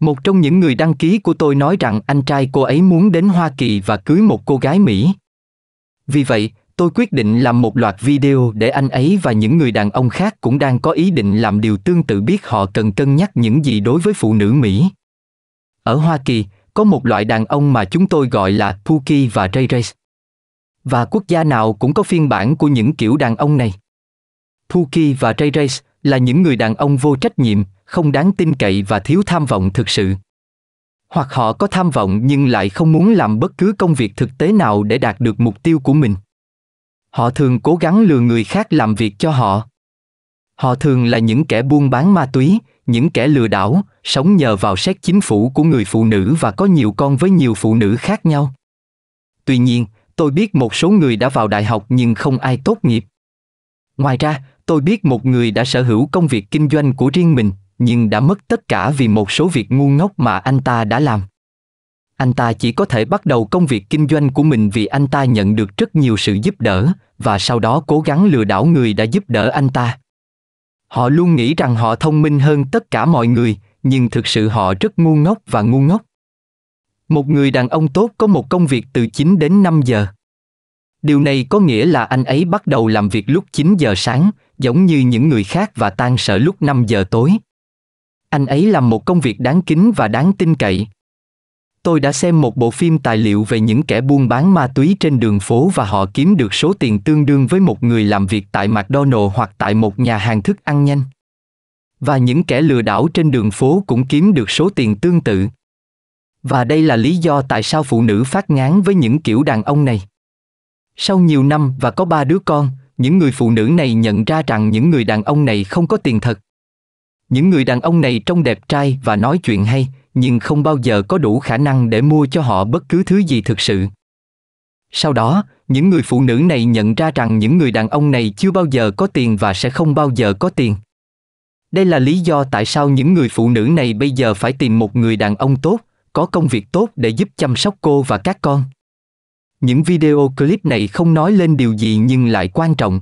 Một trong những người đăng ký của tôi nói rằng anh trai cô ấy muốn đến Hoa Kỳ và cưới một cô gái Mỹ. Vì vậy, tôi quyết định làm một loạt video để anh ấy và những người đàn ông khác cũng đang có ý định làm điều tương tự biết họ cần cân nhắc những gì đối với phụ nữ Mỹ. Ở Hoa Kỳ, có một loại đàn ông mà chúng tôi gọi là Pookie và Ray Ray. Và quốc gia nào cũng có phiên bản của những kiểu đàn ông này. Pookie và Ray Ray là những người đàn ông vô trách nhiệm, không đáng tin cậy và thiếu tham vọng thực sự hoặc họ có tham vọng nhưng lại không muốn làm bất cứ công việc thực tế nào để đạt được mục tiêu của mình họ thường cố gắng lừa người khác làm việc cho họ họ thường là những kẻ buôn bán ma túy những kẻ lừa đảo sống nhờ vào xét chính phủ của người phụ nữ và có nhiều con với nhiều phụ nữ khác nhau tuy nhiên tôi biết một số người đã vào đại học nhưng không ai tốt nghiệp ngoài ra tôi biết một người đã sở hữu công việc kinh doanh của riêng mình nhưng đã mất tất cả vì một số việc ngu ngốc mà anh ta đã làm anh ta chỉ có thể bắt đầu công việc kinh doanh của mình vì anh ta nhận được rất nhiều sự giúp đỡ và sau đó cố gắng lừa đảo người đã giúp đỡ anh ta họ luôn nghĩ rằng họ thông minh hơn tất cả mọi người nhưng thực sự họ rất ngu ngốc và ngu ngốc một người đàn ông tốt có một công việc từ 9 đến 5 giờ. Điều này có nghĩa là anh ấy bắt đầu làm việc lúc 9 giờ sáng, giống như những người khác và tan sở lúc 5 giờ tối. Anh ấy làm một công việc đáng kính và đáng tin cậy. Tôi đã xem một bộ phim tài liệu về những kẻ buôn bán ma túy trên đường phố và họ kiếm được số tiền tương đương với một người làm việc tại McDonald hoặc tại một nhà hàng thức ăn nhanh. Và những kẻ lừa đảo trên đường phố cũng kiếm được số tiền tương tự. Và đây là lý do tại sao phụ nữ phát ngán với những kiểu đàn ông này. Sau nhiều năm và có ba đứa con, những người phụ nữ này nhận ra rằng những người đàn ông này không có tiền thật. Những người đàn ông này trông đẹp trai và nói chuyện hay, nhưng không bao giờ có đủ khả năng để mua cho họ bất cứ thứ gì thực sự. Sau đó, những người phụ nữ này nhận ra rằng những người đàn ông này chưa bao giờ có tiền và sẽ không bao giờ có tiền. Đây là lý do tại sao những người phụ nữ này bây giờ phải tìm một người đàn ông tốt, có công việc tốt để giúp chăm sóc cô và các con. Những video clip này không nói lên điều gì nhưng lại quan trọng.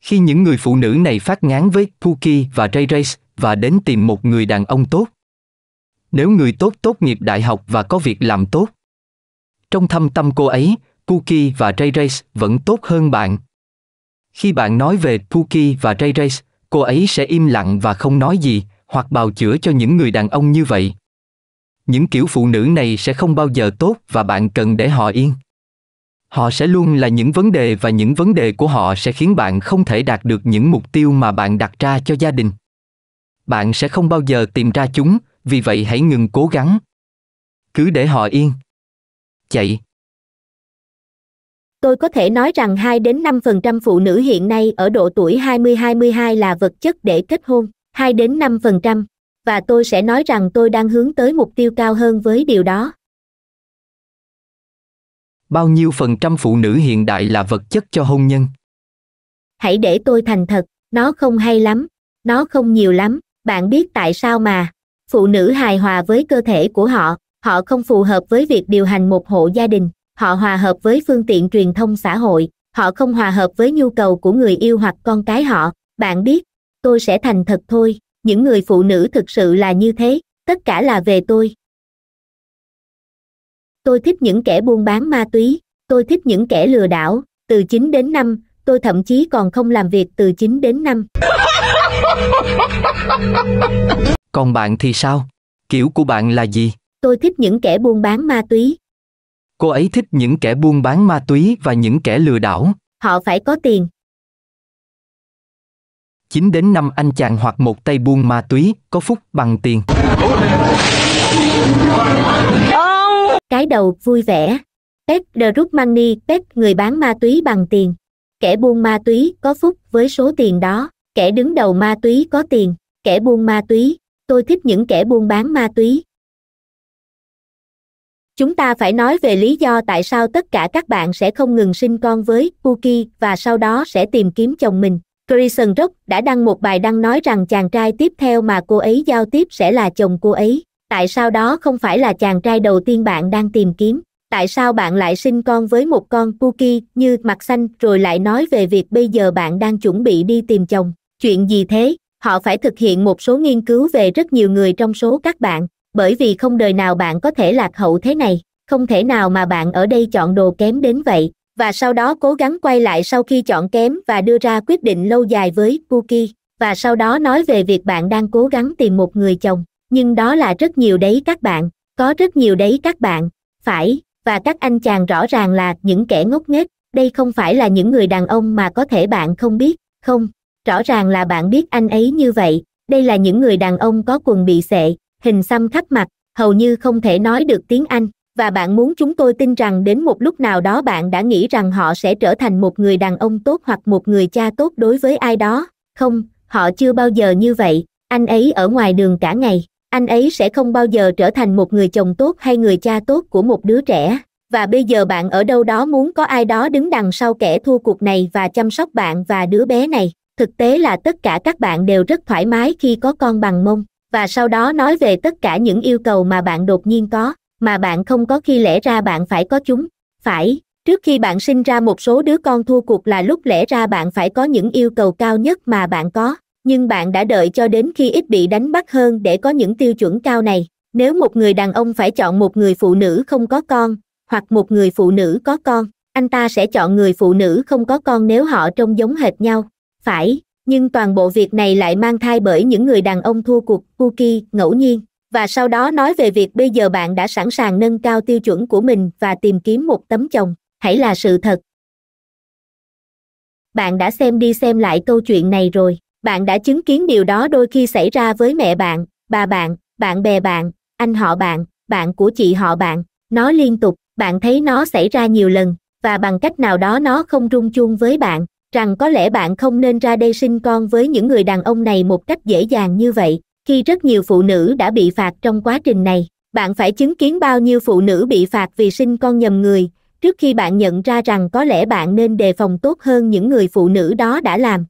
Khi những người phụ nữ này phát ngán với Puki và Ray Race, và đến tìm một người đàn ông tốt. Nếu người tốt tốt nghiệp đại học và có việc làm tốt. Trong thâm tâm cô ấy, Cookie và Ray Ray vẫn tốt hơn bạn. Khi bạn nói về Cookie và Ray Ray, cô ấy sẽ im lặng và không nói gì, hoặc bào chữa cho những người đàn ông như vậy. Những kiểu phụ nữ này sẽ không bao giờ tốt và bạn cần để họ yên. Họ sẽ luôn là những vấn đề và những vấn đề của họ sẽ khiến bạn không thể đạt được những mục tiêu mà bạn đặt ra cho gia đình bạn sẽ không bao giờ tìm ra chúng, vì vậy hãy ngừng cố gắng. Cứ để họ yên. Chạy. Tôi có thể nói rằng 2 đến 5% phụ nữ hiện nay ở độ tuổi 20-22 là vật chất để kết hôn, 2 đến 5%, và tôi sẽ nói rằng tôi đang hướng tới mục tiêu cao hơn với điều đó. Bao nhiêu phần trăm phụ nữ hiện đại là vật chất cho hôn nhân? Hãy để tôi thành thật, nó không hay lắm, nó không nhiều lắm, bạn biết tại sao mà phụ nữ hài hòa với cơ thể của họ họ không phù hợp với việc điều hành một hộ gia đình họ hòa hợp với phương tiện truyền thông xã hội họ không hòa hợp với nhu cầu của người yêu hoặc con cái họ bạn biết tôi sẽ thành thật thôi những người phụ nữ thực sự là như thế tất cả là về tôi tôi thích những kẻ buôn bán ma túy tôi thích những kẻ lừa đảo từ chín đến năm tôi thậm chí còn không làm việc từ chín đến năm còn bạn thì sao? Kiểu của bạn là gì? Tôi thích những kẻ buôn bán ma túy. Cô ấy thích những kẻ buôn bán ma túy và những kẻ lừa đảo. Họ phải có tiền. Chính đến năm anh chàng hoặc một tay buôn ma túy, có phúc bằng tiền. Cái đầu vui vẻ. Pet the rút money, Pet người bán ma túy bằng tiền. Kẻ buôn ma túy có phúc với số tiền đó kẻ đứng đầu ma túy có tiền kẻ buôn ma túy tôi thích những kẻ buôn bán ma túy chúng ta phải nói về lý do tại sao tất cả các bạn sẽ không ngừng sinh con với Puki và sau đó sẽ tìm kiếm chồng mình Grayson Rock đã đăng một bài đăng nói rằng chàng trai tiếp theo mà cô ấy giao tiếp sẽ là chồng cô ấy tại sao đó không phải là chàng trai đầu tiên bạn đang tìm kiếm tại sao bạn lại sinh con với một con Puki như mặt xanh rồi lại nói về việc bây giờ bạn đang chuẩn bị đi tìm chồng chuyện gì thế họ phải thực hiện một số nghiên cứu về rất nhiều người trong số các bạn bởi vì không đời nào bạn có thể lạc hậu thế này không thể nào mà bạn ở đây chọn đồ kém đến vậy và sau đó cố gắng quay lại sau khi chọn kém và đưa ra quyết định lâu dài với cookie và sau đó nói về việc bạn đang cố gắng tìm một người chồng nhưng đó là rất nhiều đấy các bạn có rất nhiều đấy các bạn phải và các anh chàng rõ ràng là những kẻ ngốc nghếch đây không phải là những người đàn ông mà có thể bạn không biết không rõ ràng là bạn biết anh ấy như vậy đây là những người đàn ông có quần bị xệ hình xăm khắp mặt hầu như không thể nói được tiếng anh và bạn muốn chúng tôi tin rằng đến một lúc nào đó bạn đã nghĩ rằng họ sẽ trở thành một người đàn ông tốt hoặc một người cha tốt đối với ai đó không họ chưa bao giờ như vậy anh ấy ở ngoài đường cả ngày anh ấy sẽ không bao giờ trở thành một người chồng tốt hay người cha tốt của một đứa trẻ và bây giờ bạn ở đâu đó muốn có ai đó đứng đằng sau kẻ thua cuộc này và chăm sóc bạn và đứa bé này thực tế là tất cả các bạn đều rất thoải mái khi có con bằng mông và sau đó nói về tất cả những yêu cầu mà bạn đột nhiên có mà bạn không có khi lẽ ra bạn phải có chúng phải trước khi bạn sinh ra một số đứa con thua cuộc là lúc lẽ ra bạn phải có những yêu cầu cao nhất mà bạn có nhưng bạn đã đợi cho đến khi ít bị đánh bắt hơn để có những tiêu chuẩn cao này nếu một người đàn ông phải chọn một người phụ nữ không có con hoặc một người phụ nữ có con anh ta sẽ chọn người phụ nữ không có con nếu họ trông giống hệt nhau phải nhưng toàn bộ việc này lại mang thai bởi những người đàn ông thua cuộc cookie ngẫu nhiên và sau đó nói về việc bây giờ bạn đã sẵn sàng nâng cao tiêu chuẩn của mình và tìm kiếm một tấm chồng hãy là sự thật bạn đã xem đi xem lại câu chuyện này rồi bạn đã chứng kiến điều đó đôi khi xảy ra với mẹ bạn bà bạn bạn bè bạn anh họ bạn bạn của chị họ bạn nó liên tục bạn thấy nó xảy ra nhiều lần và bằng cách nào đó nó không rung chuông với bạn rằng có lẽ bạn không nên ra đây sinh con với những người đàn ông này một cách dễ dàng như vậy khi rất nhiều phụ nữ đã bị phạt trong quá trình này bạn phải chứng kiến bao nhiêu phụ nữ bị phạt vì sinh con nhầm người trước khi bạn nhận ra rằng có lẽ bạn nên đề phòng tốt hơn những người phụ nữ đó đã làm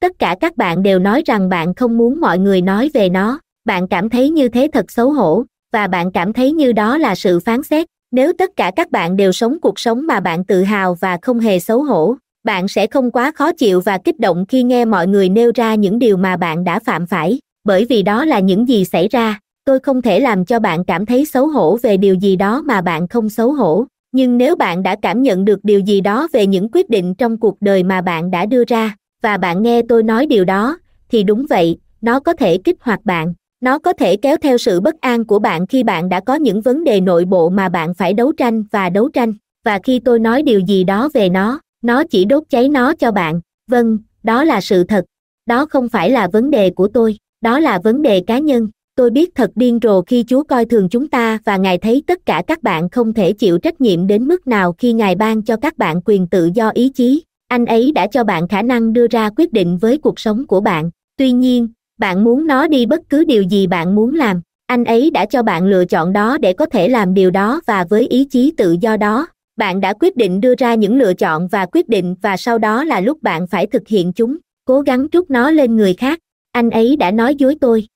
tất cả các bạn đều nói rằng bạn không muốn mọi người nói về nó bạn cảm thấy như thế thật xấu hổ và bạn cảm thấy như đó là sự phán xét nếu tất cả các bạn đều sống cuộc sống mà bạn tự hào và không hề xấu hổ bạn sẽ không quá khó chịu và kích động khi nghe mọi người nêu ra những điều mà bạn đã phạm phải bởi vì đó là những gì xảy ra tôi không thể làm cho bạn cảm thấy xấu hổ về điều gì đó mà bạn không xấu hổ nhưng nếu bạn đã cảm nhận được điều gì đó về những quyết định trong cuộc đời mà bạn đã đưa ra và bạn nghe tôi nói điều đó thì đúng vậy nó có thể kích hoạt bạn nó có thể kéo theo sự bất an của bạn khi bạn đã có những vấn đề nội bộ mà bạn phải đấu tranh và đấu tranh và khi tôi nói điều gì đó về nó nó chỉ đốt cháy nó cho bạn vâng đó là sự thật đó không phải là vấn đề của tôi đó là vấn đề cá nhân tôi biết thật điên rồ khi chúa coi thường chúng ta và ngài thấy tất cả các bạn không thể chịu trách nhiệm đến mức nào khi ngài ban cho các bạn quyền tự do ý chí anh ấy đã cho bạn khả năng đưa ra quyết định với cuộc sống của bạn tuy nhiên bạn muốn nó đi bất cứ điều gì bạn muốn làm anh ấy đã cho bạn lựa chọn đó để có thể làm điều đó và với ý chí tự do đó bạn đã quyết định đưa ra những lựa chọn và quyết định và sau đó là lúc bạn phải thực hiện chúng cố gắng trút nó lên người khác anh ấy đã nói dối tôi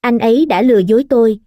anh ấy đã lừa dối tôi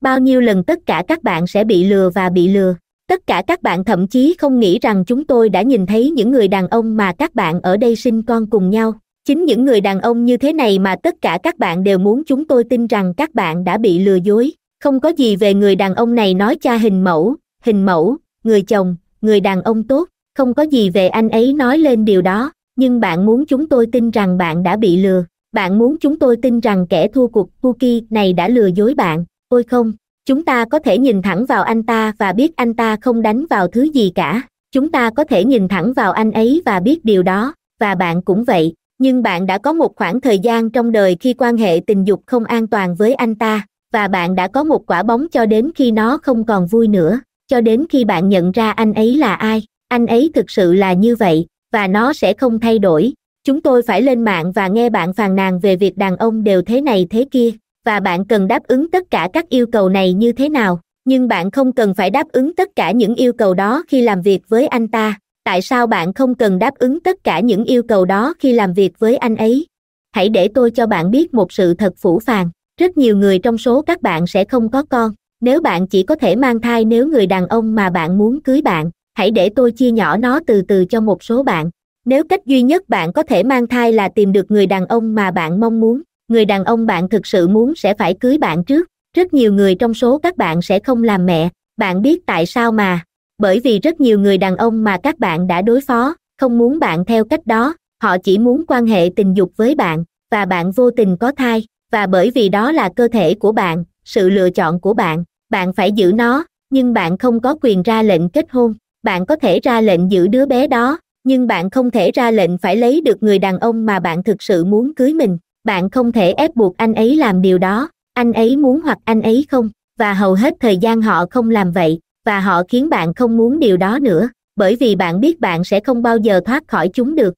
bao nhiêu lần tất cả các bạn sẽ bị lừa và bị lừa tất cả các bạn thậm chí không nghĩ rằng chúng tôi đã nhìn thấy những người đàn ông mà các bạn ở đây sinh con cùng nhau chính những người đàn ông như thế này mà tất cả các bạn đều muốn chúng tôi tin rằng các bạn đã bị lừa dối không có gì về người đàn ông này nói cha hình mẫu hình mẫu người chồng người đàn ông tốt không có gì về anh ấy nói lên điều đó nhưng bạn muốn chúng tôi tin rằng bạn đã bị lừa bạn muốn chúng tôi tin rằng kẻ thua cuộc cookie này đã lừa dối bạn ôi không chúng ta có thể nhìn thẳng vào anh ta và biết anh ta không đánh vào thứ gì cả chúng ta có thể nhìn thẳng vào anh ấy và biết điều đó và bạn cũng vậy nhưng bạn đã có một khoảng thời gian trong đời khi quan hệ tình dục không an toàn với anh ta và bạn đã có một quả bóng cho đến khi nó không còn vui nữa cho đến khi bạn nhận ra anh ấy là ai anh ấy thực sự là như vậy và nó sẽ không thay đổi chúng tôi phải lên mạng và nghe bạn phàn nàn về việc đàn ông đều thế này thế kia và bạn cần đáp ứng tất cả các yêu cầu này như thế nào nhưng bạn không cần phải đáp ứng tất cả những yêu cầu đó khi làm việc với anh ta tại sao bạn không cần đáp ứng tất cả những yêu cầu đó khi làm việc với anh ấy hãy để tôi cho bạn biết một sự thật phủ phàng rất nhiều người trong số các bạn sẽ không có con nếu bạn chỉ có thể mang thai nếu người đàn ông mà bạn muốn cưới bạn hãy để tôi chia nhỏ nó từ từ cho một số bạn nếu cách duy nhất bạn có thể mang thai là tìm được người đàn ông mà bạn mong muốn người đàn ông bạn thực sự muốn sẽ phải cưới bạn trước rất nhiều người trong số các bạn sẽ không làm mẹ bạn biết tại sao mà bởi vì rất nhiều người đàn ông mà các bạn đã đối phó không muốn bạn theo cách đó họ chỉ muốn quan hệ tình dục với bạn và bạn vô tình có thai và bởi vì đó là cơ thể của bạn sự lựa chọn của bạn bạn phải giữ nó nhưng bạn không có quyền ra lệnh kết hôn bạn có thể ra lệnh giữ đứa bé đó nhưng bạn không thể ra lệnh phải lấy được người đàn ông mà bạn thực sự muốn cưới mình bạn không thể ép buộc anh ấy làm điều đó anh ấy muốn hoặc anh ấy không và hầu hết thời gian họ không làm vậy và họ khiến bạn không muốn điều đó nữa bởi vì bạn biết bạn sẽ không bao giờ thoát khỏi chúng được